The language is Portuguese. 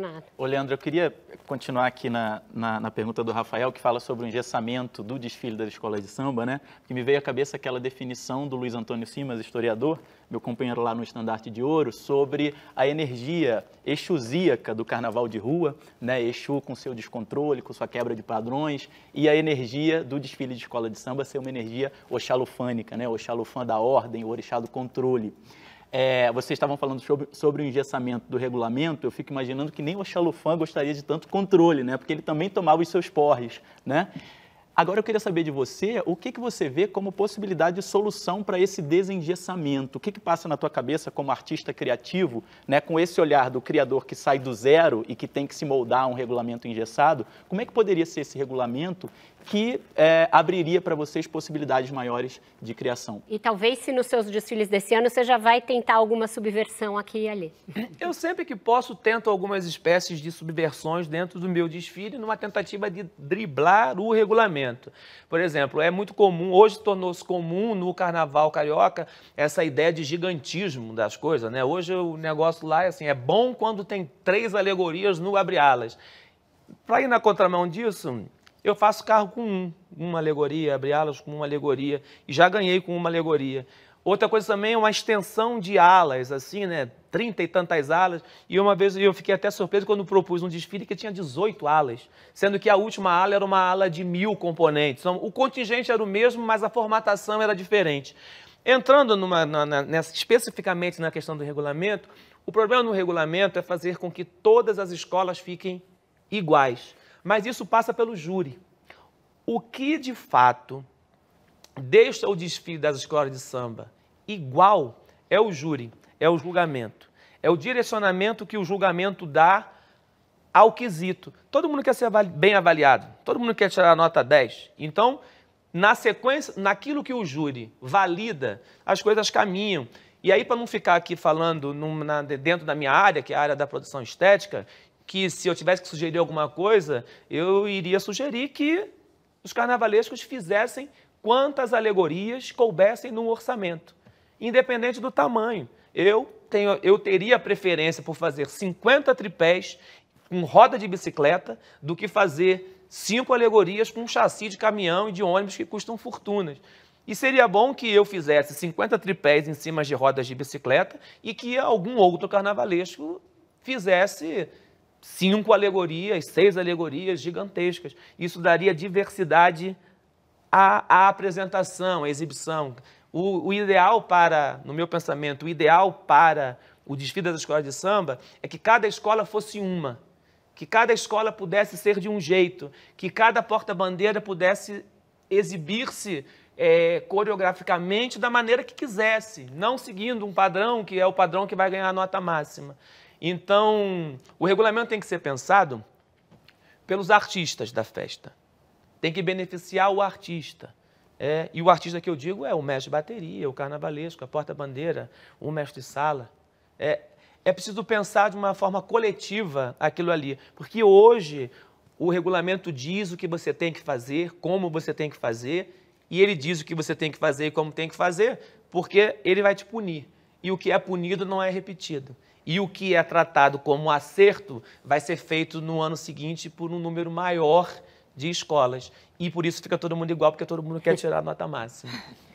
campeonato. Ô, Leandro, eu queria continuar aqui na, na, na, pergunta do Rafael, que fala sobre o engessamento do desfile das escolas de samba, né? Que me veio à cabeça aquela definição do Luiz Antônio Simas, historiador, meu companheiro lá no Estandarte de Ouro, sobre a energia exusíaca do carnaval de rua, né? Exu com seu descontrole, com sua quebra de padrões, e a energia do desfile de escola de samba ser uma energia oxalufânica, né? Oxalufã da ordem, o orixá do controle é, vocês estavam falando sobre, sobre, o engessamento do regulamento, eu fico imaginando que nem o Xalufan gostaria de tanto controle, né? Porque ele também tomava os seus porres, né? Agora eu queria saber de você, o que, que você vê como possibilidade de solução para esse desengessamento? O que, que passa na tua cabeça como artista criativo, né, com esse olhar do criador que sai do zero e que tem que se moldar a um regulamento engessado? Como é que poderia ser esse regulamento que é, abriria para vocês possibilidades maiores de criação. E talvez se nos seus desfiles desse ano você já vai tentar alguma subversão aqui e ali. Eu sempre que posso tento algumas espécies de subversões dentro do meu desfile numa tentativa de driblar o regulamento. Por exemplo, é muito comum, hoje tornou-se comum no carnaval carioca essa ideia de gigantismo das coisas, né? Hoje o negócio lá é assim, é bom quando tem três alegorias no abre-alas. Para ir na contramão disso, eu faço carro com um, uma alegoria, abre alas com uma alegoria, e já ganhei com uma alegoria. Outra coisa também é uma extensão de alas, assim, né? Trinta e tantas alas. E uma vez eu fiquei até surpreso quando propus um desfile que tinha 18 alas, sendo que a última ala era uma ala de mil componentes. Então, o contingente era o mesmo, mas a formatação era diferente. Entrando numa, na, nessa, especificamente na questão do regulamento, o problema no regulamento é fazer com que todas as escolas fiquem iguais. Mas isso passa pelo júri. O que de fato deixa o desfile das escolas de samba igual é o júri, é o julgamento. É o direcionamento que o julgamento dá ao quesito. Todo mundo quer ser bem avaliado, todo mundo quer tirar a nota 10. Então, na sequência, naquilo que o júri valida, as coisas caminham. E aí, para não ficar aqui falando dentro da minha área, que é a área da produção estética, que se eu tivesse que sugerir alguma coisa, eu iria sugerir que os carnavalescos fizessem quantas alegorias coubessem no orçamento, independente do tamanho. Eu, tenho, eu teria preferência por fazer 50 tripés com roda de bicicleta do que fazer cinco alegorias com um chassi de caminhão e de ônibus que custam fortunas. E seria bom que eu fizesse 50 tripés em cima de rodas de bicicleta e que algum outro carnavalesco fizesse cinco alegorias, seis alegorias gigantescas. Isso daria diversidade à, à apresentação, à exibição. O, o, ideal para, no meu pensamento, o ideal para o desfile das escolas de samba é que cada escola fosse uma, que cada escola pudesse ser de um jeito, que cada porta-bandeira pudesse exibir-se é, coreograficamente da maneira que quisesse, não seguindo um padrão que é o padrão que vai ganhar a nota máxima. Então, o regulamento tem que ser pensado pelos artistas da festa. Tem que beneficiar o artista. É, e o artista que eu digo é o mestre de bateria, o carnavalesco, a porta-bandeira, o mestre de sala. É, é preciso pensar de uma forma coletiva aquilo ali, porque hoje o regulamento diz o que você tem que fazer, como você tem que fazer, e ele diz o que você tem que fazer e como tem que fazer, porque ele vai te punir. E o que é punido não é repetido e o que é tratado como acerto vai ser feito no ano seguinte por um número maior de escolas. E por isso fica todo mundo igual, porque todo mundo quer tirar a nota máxima.